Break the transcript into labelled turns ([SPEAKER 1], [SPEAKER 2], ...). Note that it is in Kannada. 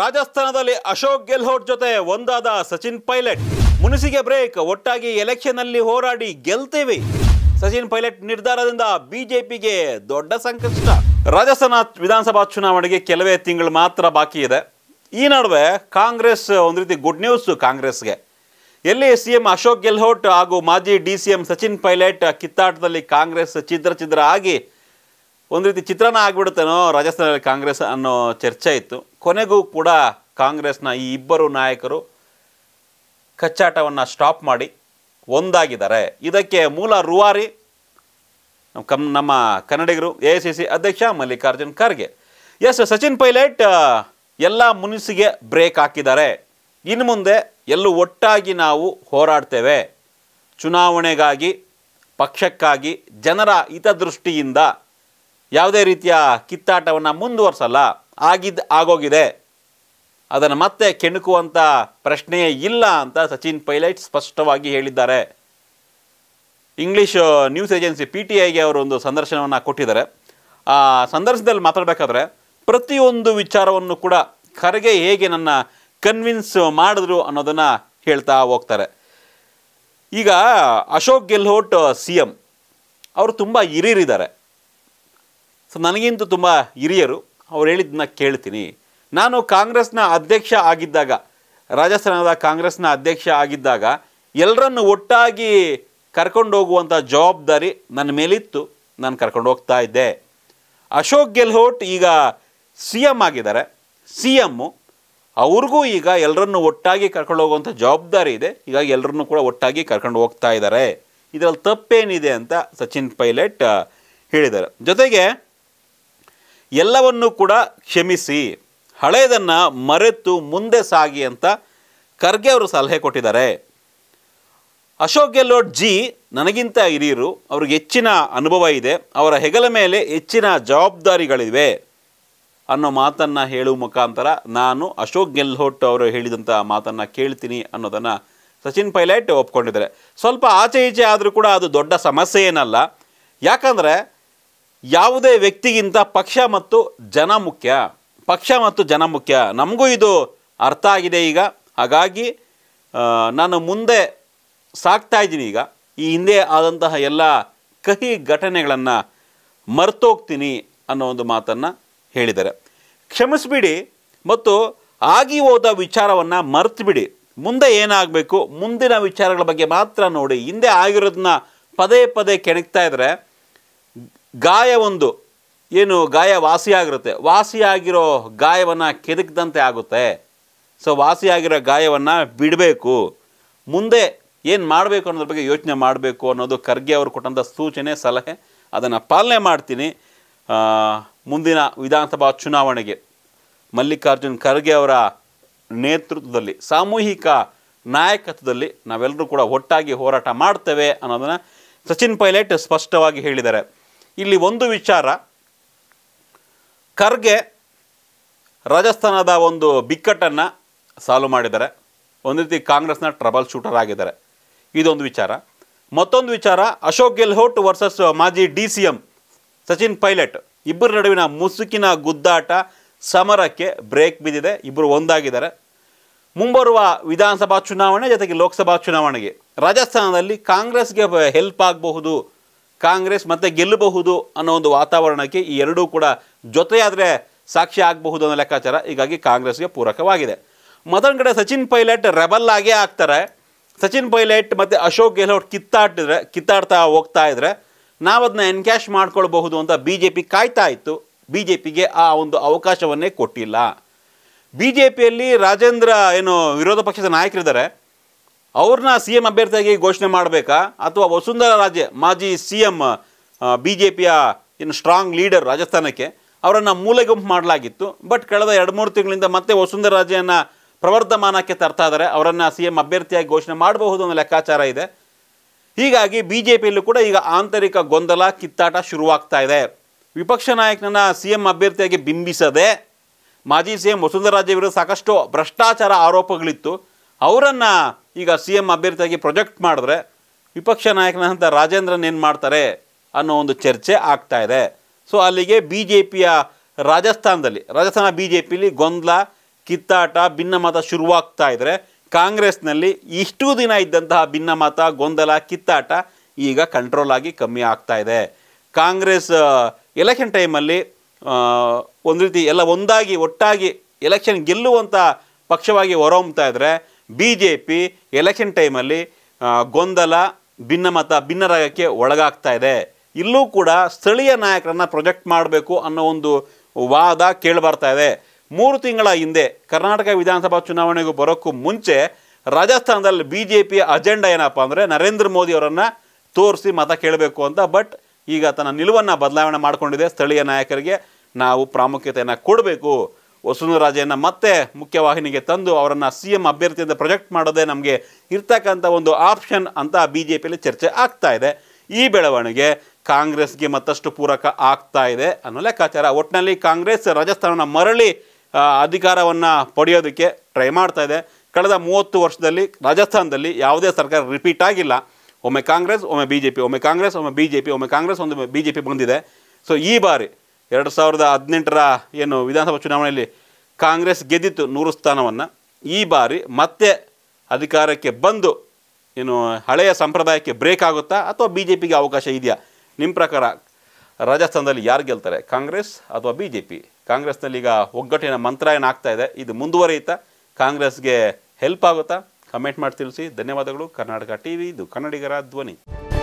[SPEAKER 1] ರಾಜಸ್ಥಾನದಲ್ಲಿ ಅಶೋಕ್ ಗೆಹ್ಲೋಟ್ ಜೊತೆ ಒಂದಾದ ಸಚಿನ್ ಪೈಲಟ್ ಮುನಿಸಿಗೆ ಬ್ರೇಕ್ ಒಟ್ಟಾಗಿ ಅಲ್ಲಿ ಹೋರಾಡಿ ಗೆಲ್ತೀವಿ ಸಚಿನ್ ಪೈಲಟ್ ನಿರ್ಧಾರದಿಂದ ಬಿಜೆಪಿಗೆ ದೊಡ್ಡ ಸಂಕಷ್ಟ ರಾಜಸ್ಥಾನ ವಿಧಾನಸಭಾ ಚುನಾವಣೆಗೆ ಕೆಲವೇ ತಿಂಗಳು ಮಾತ್ರ ಬಾಕಿ ಇದೆ ಈ ನಡುವೆ ಕಾಂಗ್ರೆಸ್ ಒಂದು ರೀತಿ ಗುಡ್ ನ್ಯೂಸ್ ಕಾಂಗ್ರೆಸ್ಗೆ ಎಲ್ಲಿ ಸಿ ಎಂ ಅಶೋಕ್ ಗೆಹ್ಲೋಟ್ ಹಾಗೂ ಮಾಜಿ D C M Sachin Pilot ಕಿತ್ತಾಟದಲ್ಲಿ ಕಾಂಗ್ರೆಸ್ ಚಿದ್ರ ಚಿದ್ರ ಆಗಿ ಒಂದು ರೀತಿ ಚಿತ್ರಣ ಆಗಿಬಿಡುತ್ತೇನೋ ರಾಜಸ್ಥಾನದಲ್ಲಿ ಕಾಂಗ್ರೆಸ್ ಅನ್ನೋ ಚರ್ಚೆ ಇತ್ತು ಕೊನೆಗೂ ಕೂಡ ಕಾಂಗ್ರೆಸ್ನ ಈ ಇಬ್ಬರು ನಾಯಕರು ಕಚ್ಚಾಟವನ್ನು ಸ್ಟಾಪ್ ಮಾಡಿ ಒಂದಾಗಿದ್ದಾರೆ ಇದಕ್ಕೆ ಮೂಲ ರೂವಾರಿ ಕಮ್ ನಮ್ಮ ಕನ್ನಡಿಗರು ಎ ಐ ಸಿ ಸಿ ಅಧ್ಯಕ್ಷ ಮಲ್ಲಿಕಾರ್ಜುನ್ ಖರ್ಗೆ ಎಸ್ ಸಚಿನ್ ಪೈಲಟ್ ಎಲ್ಲ ಮುನಿಸಿಗೆ ಬ್ರೇಕ್ ಹಾಕಿದ್ದಾರೆ ಇನ್ನು ಮುಂದೆ ಎಲ್ಲೂ ಒಟ್ಟಾಗಿ ನಾವು ಹೋರಾಡ್ತೇವೆ ಚುನಾವಣೆಗಾಗಿ ಪಕ್ಷಕ್ಕಾಗಿ ಜನರ ಹಿತದೃಷ್ಟಿಯಿಂದ ಯಾವುದೇ ರೀತಿಯ ಕಿತ್ತಾಟವನ್ನು ಮುಂದುವರಿಸಲ್ಲ ಆಗಿದ್ದು ಆಗೋಗಿದೆ ಅದನ್ನು ಮತ್ತೆ ಕೆಣಕುವಂಥ ಪ್ರಶ್ನೆಯೇ ಇಲ್ಲ ಅಂತ ಸಚಿನ್ ಪೈಲೈಟ್ ಸ್ಪಷ್ಟವಾಗಿ ಹೇಳಿದ್ದಾರೆ English news agency P T ಐಗೆ ಅವರು ಒಂದು ಸಂದರ್ಶನವನ್ನು ಕೊಟ್ಟಿದ್ದಾರೆ ಆ ಸಂದರ್ಶನದಲ್ಲಿ ಮಾತಾಡಬೇಕಾದ್ರೆ ಪ್ರತಿಯೊಂದು ವಿಚಾರವನ್ನು ಕೂಡ ಖರ್ಗೆ ಹೇಗೆ ನನ್ನ ಕನ್ವಿನ್ಸ್ ಮಾಡಿದ್ರು ಅನ್ನೋದನ್ನು ಹೇಳ್ತಾ ಹೋಗ್ತಾರೆ ಈಗ ಅಶೋಕ್ ಗೆಹ್ಲೋಟ್ ಸಿ ಎಮ್ ಅವರು ತುಂಬ ಹಿರಿಯರಿದ್ದಾರೆ ಸೊ ನನಗಿಂತೂ ತುಂಬ ಹಿರಿಯರು ಅವ್ರು ಹೇಳಿದ್ದನ್ನ ಕೇಳ್ತೀನಿ ನಾನು ಕಾಂಗ್ರೆಸ್ನ ಅಧ್ಯಕ್ಷ ಆಗಿದ್ದಾಗ ರಾಜಸ್ಥಾನದ ಕಾಂಗ್ರೆಸ್ನ ಅಧ್ಯಕ್ಷ ಆಗಿದ್ದಾಗ ಎಲ್ಲರನ್ನು ಒಟ್ಟಾಗಿ ಕರ್ಕೊಂಡು ಹೋಗುವಂಥ ಜವಾಬ್ದಾರಿ ನನ್ನ ಮೇಲಿತ್ತು ನಾನು ಕರ್ಕೊಂಡು ಹೋಗ್ತಾ ಇದ್ದೆ ಅಶೋಕ್ ಗೆಹ್ಲೋಟ್ ಈಗ ಸಿ ಎಮ್ ಆಗಿದ್ದಾರೆ ಸಿ ಎಮ್ಮು ಅವ್ರಿಗೂ ಈಗ ಎಲ್ಲರನ್ನು ಒಟ್ಟಾಗಿ ಕರ್ಕೊಂಡು ಹೋಗುವಂಥ ಜವಾಬ್ದಾರಿ ಇದೆ ಹೀಗಾಗಿ ಎಲ್ಲರನ್ನು ಕೂಡ ಒಟ್ಟಾಗಿ ಕರ್ಕೊಂಡು ಹೋಗ್ತಾ ಇದ್ದಾರೆ ಇದರಲ್ಲಿ ತಪ್ಪೇನಿದೆ ಅಂತ ಸಚಿನ್ ಪೈಲಟ್ ಹೇಳಿದ್ದಾರೆ ಜೊತೆಗೆ ಎಲ್ಲವನ್ನೂ ಕೂಡ ಕ್ಷಮಿಸಿ ಹಳೆಯದನ್ನು ಮರೆತು ಮುಂದೆ ಸಾಗಿ ಅಂತ ಖರ್ಗೆ ಅವರು ಸಲಹೆ ಕೊಟ್ಟಿದ್ದಾರೆ ಅಶೋಕ್ ಗೆಹ್ಲೋಟ್ ಜಿ ನನಗಿಂತ ಹಿರಿಯರು ಅವ್ರಿಗೆ ಹೆಚ್ಚಿನ ಅನುಭವ ಇದೆ ಅವರ ಹೆಗಲ ಮೇಲೆ ಹೆಚ್ಚಿನ ಜವಾಬ್ದಾರಿಗಳಿವೆ ಅನ್ನೋ ಮಾತನ್ನು ಹೇಳುವ ಮುಖಾಂತರ ನಾನು ಅಶೋಕ್ ಗೆಹ್ಲೋಟ್ ಅವರು ಹೇಳಿದಂಥ ಮಾತನ್ನು ಕೇಳ್ತೀನಿ ಅನ್ನೋದನ್ನು ಸಚಿನ್ ಪೈಲಟ್ ಒಪ್ಕೊಂಡಿದ್ದಾರೆ ಸ್ವಲ್ಪ ಆಚೆ ಈಚೆ ಆದರೂ ಕೂಡ ಅದು ದೊಡ್ಡ ಸಮಸ್ಯೆ ಏನಲ್ಲ ಯಾಕಂದರೆ ಯಾವುದೇ ವ್ಯಕ್ತಿಗಿಂತ ಪಕ್ಷ ಮತ್ತು ಜನ ಮುಖ್ಯ ಪಕ್ಷ ಮತ್ತು ಜನ ಮುಖ್ಯ ನಮಗೂ ಇದು ಅರ್ಥ ಆಗಿದೆ ಈಗ ಹಾಗಾಗಿ ನಾನು ಮುಂದೆ ಸಾಕ್ತಾ ಇದ್ದೀನಿ ಈಗ ಈ ಹಿಂದೆ ಆದಂತಹ ಎಲ್ಲ ಕಹಿ ಘಟನೆಗಳನ್ನು ಮರ್ತೋಗ್ತೀನಿ ಅನ್ನೋ ಒಂದು ಮಾತನ್ನು ಹೇಳಿದ್ದಾರೆ ಕ್ಷಮಿಸಿಬಿಡಿ ಮತ್ತು ಆಗಿ ಹೋದ ವಿಚಾರವನ್ನು ಮರ್ತುಬಿಡಿ ಮುಂದೆ ಏನಾಗಬೇಕು ಮುಂದಿನ ವಿಚಾರಗಳ ಬಗ್ಗೆ ಮಾತ್ರ ನೋಡಿ ಹಿಂದೆ ಆಗಿರೋದನ್ನ ಪದೇ ಪದೇ ಕೆಣಕ್ತಾ ಇದ್ದರೆ ಗಾಯ ಒಂದು ಏನು ಗಾಯ ವಾಸಿಯಾಗಿರುತ್ತೆ ವಾಸಿಯಾಗಿರೋ ಗಾಯವನ್ನು ಕೆದಕಿದಂತೆ ಆಗುತ್ತೆ ಸೊ ವಾಸಿಯಾಗಿರೋ ಗಾಯವನ್ನು ಬಿಡಬೇಕು ಮುಂದೆ ಏನು ಮಾಡಬೇಕು ಅನ್ನೋದ್ರ ಬಗ್ಗೆ ಯೋಚನೆ ಮಾಡಬೇಕು ಅನ್ನೋದು ಖರ್ಗೆ ಅವರು ಕೊಟ್ಟಂಥ ಸೂಚನೆ ಸಲಹೆ ಅದನ್ನು ಪಾಲನೆ ಮಾಡ್ತೀನಿ ಮುಂದಿನ ವಿಧಾನಸಭಾ ಚುನಾವಣೆಗೆ ಮಲ್ಲಿಕಾರ್ಜುನ್ ಖರ್ಗೆ ಅವರ ನೇತೃತ್ವದಲ್ಲಿ ಸಾಮೂಹಿಕ ನಾಯಕತ್ವದಲ್ಲಿ ನಾವೆಲ್ಲರೂ ಕೂಡ ಒಟ್ಟಾಗಿ ಹೋರಾಟ ಮಾಡ್ತೇವೆ ಅನ್ನೋದನ್ನು ಸಚಿನ್ ಪೈಲಟ್ ಸ್ಪಷ್ಟವಾಗಿ ಹೇಳಿದ್ದಾರೆ ಇಲ್ಲಿ ಒಂದು ವಿಚಾರ ಖರ್ಗೆ ರಾಜಸ್ಥಾನದ ಒಂದು ಬಿಕ್ಕಟ್ಟನ್ನು ಸಾಲ್ವ್ ಮಾಡಿದ್ದಾರೆ ಒಂದು ರೀತಿ ಕಾಂಗ್ರೆಸ್ನ ಟ್ರಬಲ್ ಶೂಟರ್ ಆಗಿದ್ದಾರೆ ಇದೊಂದು ವಿಚಾರ ಮತ್ತೊಂದು ವಿಚಾರ ಅಶೋಕ್ ಗೆಹ್ಲೋಟ್ ವರ್ಸಸ್ ಮಾಜಿ D C M Sachin Pilot ಇಬ್ಬರ ನಡುವಿನ ಮುಸುಕಿನ ಗುದ್ದಾಟ ಸಮರಕ್ಕೆ ಬ್ರೇಕ್ ಬಿದ್ದಿದೆ ಇಬ್ಬರು ಒಂದಾಗಿದ್ದಾರೆ ಮುಂಬರುವ ವಿಧಾನಸಭಾ ಚುನಾವಣೆ ಜೊತೆಗೆ ಲೋಕಸಭಾ ಚುನಾವಣೆಗೆ ರಾಜಸ್ಥಾನದಲ್ಲಿ ಕಾಂಗ್ರೆಸ್ಗೆ ಹೆಲ್ಪ್ ಆಗಬಹುದು ಕಾಂಗ್ರೆಸ್ ಮತ್ತೆ ಗೆಲ್ಲಬಹುದು ಅನ್ನೋ ಒಂದು ವಾತಾವರಣಕ್ಕೆ ಈ ಎರಡೂ ಕೂಡ ಜೊತೆಯಾದರೆ ಸಾಕ್ಷಿ ಆಗಬಹುದು ಅನ್ನೋ ಲೆಕ್ಕಾಚಾರ ಹೀಗಾಗಿ ಕಾಂಗ್ರೆಸ್ಗೆ ಪೂರಕವಾಗಿದೆ ಮೊದಲ ಕಡೆ ಸಚಿನ್ ಪೈಲಟ್ ರೆಬಲ್ ಆಗೇ ಆಗ್ತಾರೆ ಸಚಿನ್ ಪೈಲಟ್ ಮತ್ತು ಅಶೋಕ್ ಗೆಹ್ಲೋಟ್ ಕಿತ್ತಾಡಿದ್ರೆ ಕಿತ್ತಾಡ್ತಾ ಹೋಗ್ತಾ ಇದ್ರೆ ನಾವು ಅದನ್ನ ಎನ್ಕ್ಯಾಶ್ ಮಾಡ್ಕೊಳ್ಬಹುದು ಅಂತ ಬಿ ಜೆ ಪಿ ಕಾಯ್ತಾ ಇತ್ತು ಬಿ ಜೆ ಪಿಗೆ ಆ ಒಂದು ಅವಕಾಶವನ್ನೇ ಕೊಟ್ಟಿಲ್ಲ ಬಿ ಜೆ ಪಿಯಲ್ಲಿ ರಾಜೇಂದ್ರ ಏನು ವಿರೋಧ ಪಕ್ಷದ ನಾಯಕರಿದ್ದಾರೆ ಅವ್ರನ್ನ ಸಿ ಎಂ ಅಭ್ಯರ್ಥಿಯಾಗಿ ಘೋಷಣೆ ಮಾಡಬೇಕಾ ಅಥವಾ ವಸುಂಧರಾ ರಾಜೆ ಮಾಜಿ ಸಿ ಎಂ ಬಿ ಜೆ ಪಿಯ ಏನು ಸ್ಟ್ರಾಂಗ್ ಲೀಡರ್ ರಾಜಸ್ಥಾನಕ್ಕೆ ಅವರನ್ನು ಗುಂಪು ಮಾಡಲಾಗಿತ್ತು ಬಟ್ ಕಳೆದ ಎರಡು ಮೂರು ತಿಂಗಳಿಂದ ಮತ್ತೆ ವಸುಂಧರಾ ರಾಜೆಯನ್ನು ಪ್ರವರ್ಧಮಾನಕ್ಕೆ ತರ್ತಾ ಇದ್ದಾರೆ ಅವರನ್ನು ಸಿ ಎಂ ಅಭ್ಯರ್ಥಿಯಾಗಿ ಘೋಷಣೆ ಮಾಡಬಹುದು ಅನ್ನೋ ಲೆಕ್ಕಾಚಾರ ಇದೆ ಹೀಗಾಗಿ ಬಿ ಜೆ ಪಿಯಲ್ಲೂ ಕೂಡ ಈಗ ಆಂತರಿಕ ಗೊಂದಲ ಕಿತ್ತಾಟ ಶುರುವಾಗ್ತಾ ಇದೆ ವಿಪಕ್ಷ ನಾಯಕನನ್ನು ಸಿ ಎಂ ಅಭ್ಯರ್ಥಿಯಾಗಿ ಬಿಂಬಿಸದೆ ಮಾಜಿ ಸಿ ಎಂ ವಸುಂಧರಾ ರಾಜೆ ವಿರುದ್ಧ ಸಾಕಷ್ಟು ಭ್ರಷ್ಟಾಚಾರ ಆರೋಪಗಳಿತ್ತು ಅವರನ್ನು ಈಗ ಸಿ ಎಮ್ ಅಭ್ಯರ್ಥಿಯಾಗಿ ಪ್ರೊಜೆಕ್ಟ್ ಮಾಡಿದ್ರೆ ವಿಪಕ್ಷ ನಾಯಕನ ಹಂತ ರಾಜೇಂದ್ರನ್ ಏನು ಮಾಡ್ತಾರೆ ಅನ್ನೋ ಒಂದು ಚರ್ಚೆ ಆಗ್ತಾ ಇದೆ ಸೊ ಅಲ್ಲಿಗೆ ಬಿ ಜೆ ಪಿಯ ರಾಜಸ್ಥಾನದಲ್ಲಿ ರಾಜಸ್ಥಾನ ಬಿ ಜೆ ಪಿಲಿ ಗೊಂದಲ ಕಿತ್ತಾಟ ಭಿನ್ನಮತ ಶುರುವಾಗ್ತಾ ಇದ್ದರೆ ಕಾಂಗ್ರೆಸ್ನಲ್ಲಿ ಇಷ್ಟು ದಿನ ಇದ್ದಂತಹ ಭಿನ್ನಮತ ಗೊಂದಲ ಕಿತ್ತಾಟ ಈಗ ಕಂಟ್ರೋಲ್ ಆಗಿ ಕಮ್ಮಿ ಆಗ್ತಾ ಇದೆ ಕಾಂಗ್ರೆಸ್ ಎಲೆಕ್ಷನ್ ಟೈಮಲ್ಲಿ ಒಂದು ರೀತಿ ಎಲ್ಲ ಒಂದಾಗಿ ಒಟ್ಟಾಗಿ ಎಲೆಕ್ಷನ್ ಗೆಲ್ಲುವಂಥ ಪಕ್ಷವಾಗಿ ಹೊರಹೊಮ್ತಾ ಇದ್ದರೆ ಬಿ ಜೆ ಪಿ ಎಲೆಕ್ಷನ್ ಟೈಮಲ್ಲಿ ಗೊಂದಲ ಭಿನ್ನಮತ ಭಿನ್ನರಾಗಕ್ಕೆ ಒಳಗಾಗ್ತಾ ಇದೆ ಇಲ್ಲೂ ಕೂಡ ಸ್ಥಳೀಯ ನಾಯಕರನ್ನು ಪ್ರೊಜೆಕ್ಟ್ ಮಾಡಬೇಕು ಅನ್ನೋ ಒಂದು ವಾದ ಕೇಳಿಬರ್ತಾ ಇದೆ ಮೂರು ತಿಂಗಳ ಹಿಂದೆ ಕರ್ನಾಟಕ ವಿಧಾನಸಭಾ ಚುನಾವಣೆಗೂ ಬರೋಕ್ಕೂ ಮುಂಚೆ ರಾಜಸ್ಥಾನದಲ್ಲಿ ಬಿ ಜೆ ಪಿಯ ಅಜೆಂಡಾ ಏನಪ್ಪ ಅಂದರೆ ನರೇಂದ್ರ ಮೋದಿ ಅವರನ್ನು ತೋರಿಸಿ ಮತ ಕೇಳಬೇಕು ಅಂತ ಬಟ್ ಈಗ ತನ್ನ ನಿಲುವನ್ನು ಬದಲಾವಣೆ ಮಾಡಿಕೊಂಡಿದೆ ಸ್ಥಳೀಯ ನಾಯಕರಿಗೆ ನಾವು ಪ್ರಾಮುಖ್ಯತೆಯನ್ನು ಕೊಡಬೇಕು ವಸುಂಧರಾಜೆಯನ್ನು ಮತ್ತೆ ಮುಖ್ಯವಾಹಿನಿಗೆ ತಂದು ಅವರನ್ನು ಸಿ ಎಂ ಅಭ್ಯರ್ಥಿ ಅಂತ ಪ್ರೊಜೆಕ್ಟ್ ಮಾಡೋದೇ ನಮಗೆ ಇರ್ತಕ್ಕಂಥ ಒಂದು ಆಪ್ಷನ್ ಅಂತ ಬಿ ಜೆ ಪಿಯಲ್ಲಿ ಚರ್ಚೆ ಆಗ್ತಾ ಇದೆ ಈ ಬೆಳವಣಿಗೆ ಕಾಂಗ್ರೆಸ್ಗೆ ಮತ್ತಷ್ಟು ಪೂರಕ ಆಗ್ತಾ ಇದೆ ಅನ್ನೋ ಲೆಕ್ಕಾಚಾರ ಒಟ್ಟಿನಲ್ಲಿ ಕಾಂಗ್ರೆಸ್ ರಾಜಸ್ಥಾನನ ಮರಳಿ ಅಧಿಕಾರವನ್ನು ಪಡೆಯೋದಕ್ಕೆ ಟ್ರೈ ಮಾಡ್ತಾ ಇದೆ ಕಳೆದ ಮೂವತ್ತು ವರ್ಷದಲ್ಲಿ ರಾಜಸ್ಥಾನದಲ್ಲಿ ಯಾವುದೇ ಸರ್ಕಾರ ರಿಪೀಟ್ ಆಗಿಲ್ಲ ಒಮ್ಮೆ ಕಾಂಗ್ರೆಸ್ ಒಮ್ಮೆ ಬಿ ಜೆ ಪಿ ಒಮ್ಮೆ ಕಾಂಗ್ರೆಸ್ ಒಮ್ಮೆ ಬಿ ಜೆ ಪಿ ಒಮ್ಮೆ ಕಾಂಗ್ರೆಸ್ ಒಂದು ಬಿ ಜೆ ಪಿ ಬಂದಿದೆ ಸೊ ಈ ಬಾರಿ ಎರಡು ಸಾವಿರದ ಹದಿನೆಂಟರ ಏನು ವಿಧಾನಸಭಾ ಚುನಾವಣೆಯಲ್ಲಿ ಕಾಂಗ್ರೆಸ್ ಗೆದ್ದಿತ್ತು ನೂರು ಸ್ಥಾನವನ್ನು ಈ ಬಾರಿ ಮತ್ತೆ ಅಧಿಕಾರಕ್ಕೆ ಬಂದು ಏನು ಹಳೆಯ ಸಂಪ್ರದಾಯಕ್ಕೆ ಬ್ರೇಕ್ ಆಗುತ್ತಾ ಅಥವಾ ಬಿ ಜೆ ಪಿಗೆ ಅವಕಾಶ ಇದೆಯಾ ನಿಮ್ಮ ಪ್ರಕಾರ ರಾಜಸ್ಥಾನದಲ್ಲಿ ಯಾರು ಗೆಲ್ತಾರೆ ಕಾಂಗ್ರೆಸ್ ಅಥವಾ ಬಿ ಜೆ ಪಿ ಕಾಂಗ್ರೆಸ್ನಲ್ಲಿ ಈಗ ಒಗ್ಗಟ್ಟಿನ ಮಂತ್ರಾಯನ ಆಗ್ತಾ ಇದೆ ಇದು ಮುಂದುವರಿಯುತ್ತಾ ಕಾಂಗ್ರೆಸ್ಗೆ ಹೆಲ್ಪ್ ಆಗುತ್ತಾ ಕಮೆಂಟ್ ಮಾಡಿ ತಿಳಿಸಿ ಧನ್ಯವಾದಗಳು ಕರ್ನಾಟಕ ಟಿ ವಿ ಇದು ಕನ್ನಡಿಗರ ಧ್ವನಿ